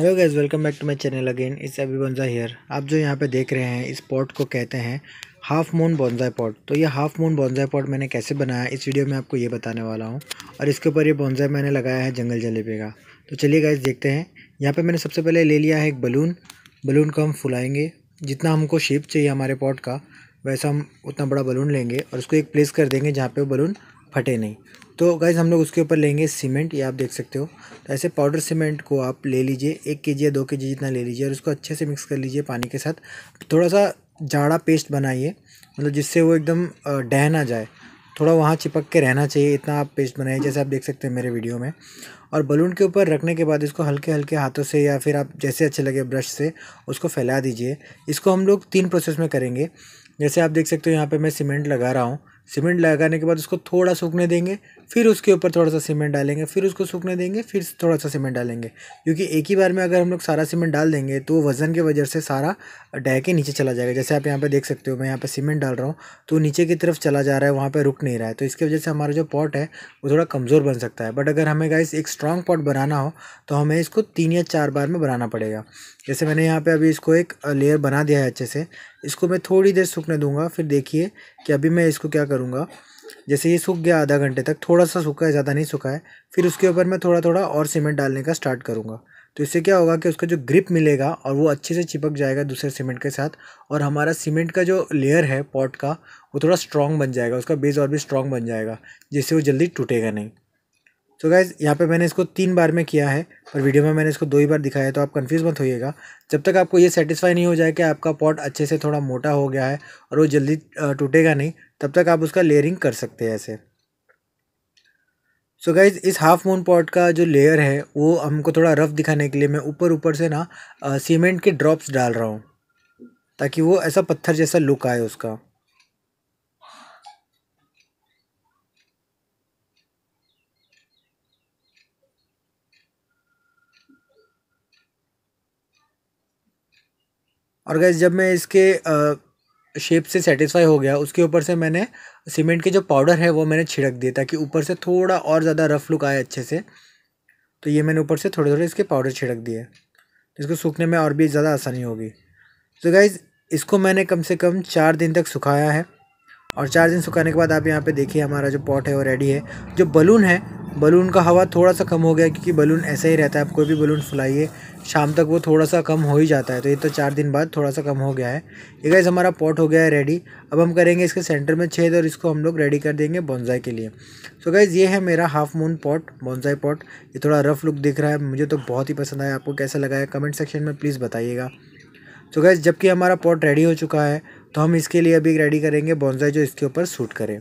hello guys welcome back to my channel again इस अभी बॉन्जा hair आप जो यहाँ पे देख रहे हैं इस पॉट को कहते हैं हाफ मून बोन्जा पॉट तो ये हाफ मून बोन्जा पॉट मैंने कैसे बनाया इस वीडियो में आपको ये बताने वाला हूँ और इसके ऊपर ये बॉन्जाई मैंने लगाया है जंगल जलेबी का तो चलिए गैस देखते हैं यहाँ पर मैंने सबसे पहले ले लिया है एक बलून बलून को हम फुलाएँगे जितना हमको शेप चाहिए हमारे पॉट का वैसा हम उतना बड़ा बलून लेंगे और उसको एक प्लेस कर देंगे जहाँ पर बलून फटे नहीं तो गाइज़ हम लोग उसके ऊपर लेंगे सीमेंट ये आप देख सकते हो तो ऐसे पाउडर सीमेंट को आप ले लीजिए एक के जी या दो के जी जितना ले लीजिए और उसको अच्छे से मिक्स कर लीजिए पानी के साथ थोड़ा सा जाड़ा पेस्ट बनाइए मतलब जिससे वो एकदम डह ना जाए थोड़ा वहाँ चिपक के रहना चाहिए इतना आप पेस्ट बनाइए जैसे आप देख सकते हैं मेरे वीडियो में और बलून के ऊपर रखने के बाद इसको हल्के हल्के हाथों से या फिर आप जैसे अच्छे लगे ब्रश से उसको फैला दीजिए इसको हम लोग तीन प्रोसेस में करेंगे जैसे आप देख सकते हो यहाँ पर मैं सीमेंट लगा रहा हूँ सीमेंट लगाने के बाद उसको थोड़ा सूखने देंगे फिर उसके ऊपर थोड़ा सा सीमेंट डालेंगे फिर उसको सूखने देंगे फिर थोड़ा सा सीमेंट डालेंगे क्योंकि एक ही बार में अगर हम लोग सारा सीमेंट डाल देंगे तो वज़न के वजह से सारा डह के नीचे चला जाएगा जैसे आप यहाँ पे देख सकते हो मैं यहाँ पे सीमेंट डाल रहा हूँ तो नीचे की तरफ चला जा रहा है वहाँ पर रुक नहीं रहा है तो इसकी वजह से हमारा जो पॉट है वो थोड़ा कमज़ोर बन सकता है बट अगर हमें गाइस एक स्ट्रॉन्ग पॉट बनाना हो तो हमें इसको तीन या चार बार में बनाना पड़ेगा जैसे मैंने यहाँ पर अभी इसको एक लेयर बना दिया है अच्छे से इसको मैं थोड़ी देर सूखने दूंगा फिर देखिए कि अभी मैं इसको क्या करूँगा जैसे ये सूख गया आधा घंटे तक थोड़ा सा सूखा है ज़्यादा नहीं सूखा है फिर उसके ऊपर मैं थोड़ा थोड़ा और सीमेंट डालने का स्टार्ट करूँगा तो इससे क्या होगा कि उसका जो ग्रिप मिलेगा और वो अच्छे से चिपक जाएगा दूसरे सीमेंट के साथ और हमारा सीमेंट का जो लेयर है पॉट का वो थोड़ा स्ट्रॉन्ग बन जाएगा उसका बेस और भी स्ट्रॉन्ग बन जाएगा जिससे वो जल्दी टूटेगा नहीं सो तो गाइज़ यहाँ पे मैंने इसको तीन बार में किया है और वीडियो में मैंने इसको दो ही बार दिखाया है तो आप कंफ्यूज मत होइएगा जब तक आपको ये सेटिस्फाई नहीं हो जाए कि आपका पॉट अच्छे से थोड़ा मोटा हो गया है और वो जल्दी टूटेगा नहीं तब तक आप उसका लेयरिंग कर सकते हैं ऐसे सो so गाइज़ इस हाफ मून पॉट का जो लेयर है वो हमको थोड़ा रफ दिखाने के लिए मैं ऊपर ऊपर से ना सीमेंट के ड्रॉप्स डाल रहा हूँ ताकि वो ऐसा पत्थर जैसा लुक आए उसका और गैस जब मैं इसके शेप से सेटिस्फाई हो गया उसके ऊपर से मैंने सीमेंट के जो पाउडर है वो मैंने छिड़क दिया ताकि ऊपर से थोड़ा और ज़्यादा रफ लुक आए अच्छे से तो ये मैंने ऊपर से थोड़े थोड़े इसके पाउडर छिड़क दिए इसको सूखने में और भी ज़्यादा आसानी होगी तो गाइज़ इसको मैंने कम से कम चार दिन तक सुखाया है और चार दिन सुखाने के बाद आप यहाँ पे देखिए हमारा जो पॉट है वो रेडी है जो बलून है बलून का हवा थोड़ा सा कम हो गया क्योंकि बलून ऐसा ही रहता है आप कोई भी बलून फुलाइए शाम तक वो थोड़ा सा कम हो ही जाता है तो ये तो चार दिन बाद थोड़ा सा कम हो गया है ये गाइज़ हमारा पॉट हो गया है रेडी अब हम करेंगे इसके सेंटर में छेद और इसको हम लोग रेडी कर देंगे बोनजाई के लिए सो गाइज़ ये है मेरा half moon pot bonsai pot ये थोड़ा रफ लुक दिख रहा है मुझे तो बहुत ही पसंद आया आपको कैसा लगा है कमेंट सेक्शन में प्लीज़ बताइएगा सो गाइज़ जबकि हमारा पॉट रेडी हो चुका है तो हम इसके लिए अभी रेडी करेंगे बॉन्जाई जो इसके ऊपर सूट करें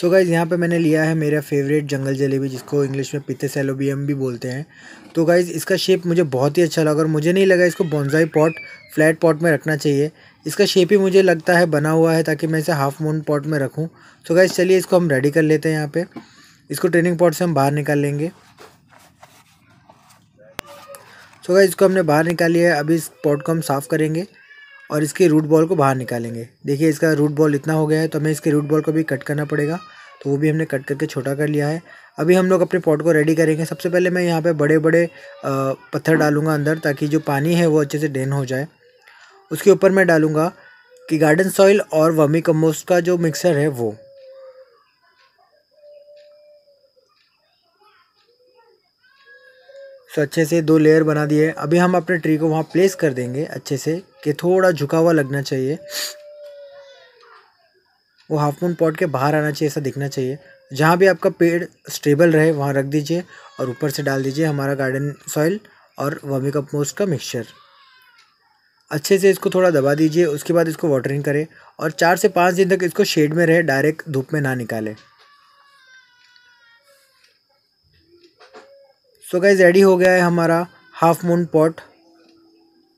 सो so गाइज़ यहाँ पे मैंने लिया है मेरा फेवरेट जंगल जलेबी जिसको इंग्लिश में पिते सेलोबियम भी बोलते हैं तो गाइज़ इसका शेप मुझे बहुत ही अच्छा लगा और मुझे नहीं लगा इसको बॉन्जाई पॉट फ्लैट पॉट में रखना चाहिए इसका शेप ही मुझे लगता है बना हुआ है ताकि मैं इसे हाफ मून पॉट में रखूँ सो so गाइज़ चलिए इसको हम रेडी कर लेते हैं यहाँ पर इसको ट्रेनिंग पॉट से हम बाहर निकाल लेंगे सो so गाइज़ इसको हमने बाहर निकाली है अभी इस पॉट को हम साफ़ करेंगे और इसके रूट बॉल को बाहर निकालेंगे देखिए इसका रूट बॉल इतना हो गया है तो हमें इसके रूट बॉल को भी कट करना पड़ेगा तो वो भी हमने कट करके छोटा कर लिया है अभी हम लोग अपने पॉट को रेडी करेंगे सबसे पहले मैं यहाँ पे बड़े बड़े पत्थर डालूंगा अंदर ताकि जो पानी है वो अच्छे से ड्रेन हो जाए उसके ऊपर मैं डालूंगा कि गार्डन सॉइल और वर्मी कम्पोस्ट का जो मिक्सर है वो सो तो अच्छे से दो लेयर बना दिए अभी हम अपने ट्री को वहाँ प्लेस कर देंगे अच्छे से कि थोड़ा झुका हुआ लगना चाहिए वो हाफ मून पॉट के बाहर आना चाहिए ऐसा दिखना चाहिए जहाँ भी आपका पेड़ स्टेबल रहे वहाँ रख दीजिए और ऊपर से डाल दीजिए हमारा गार्डन सॉइल और वर्मी कंपोस्ट का मिक्सचर अच्छे से इसको थोड़ा दबा दीजिए उसके बाद इसको वाटरिंग करें और चार से पाँच दिन तक इसको शेड में रहे डायरेक्ट धूप में ना निकालें सो गाइज रेडी हो गया है हमारा हाफ मून पॉट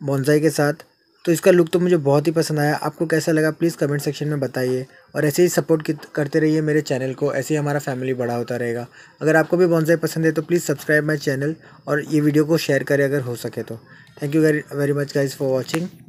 बॉन्साई के साथ तो इसका लुक तो मुझे बहुत ही पसंद आया आपको कैसा लगा प्लीज़ कमेंट सेक्शन में बताइए और ऐसे ही सपोर्ट करते रहिए मेरे चैनल को ऐसे ही हमारा फैमिली बड़ा होता रहेगा अगर आपको भी बॉन्साई पसंद है तो प्लीज़ सब्सक्राइब माई चैनल और ये वीडियो को शेयर करें अगर हो सके तो thank you very much guys for watching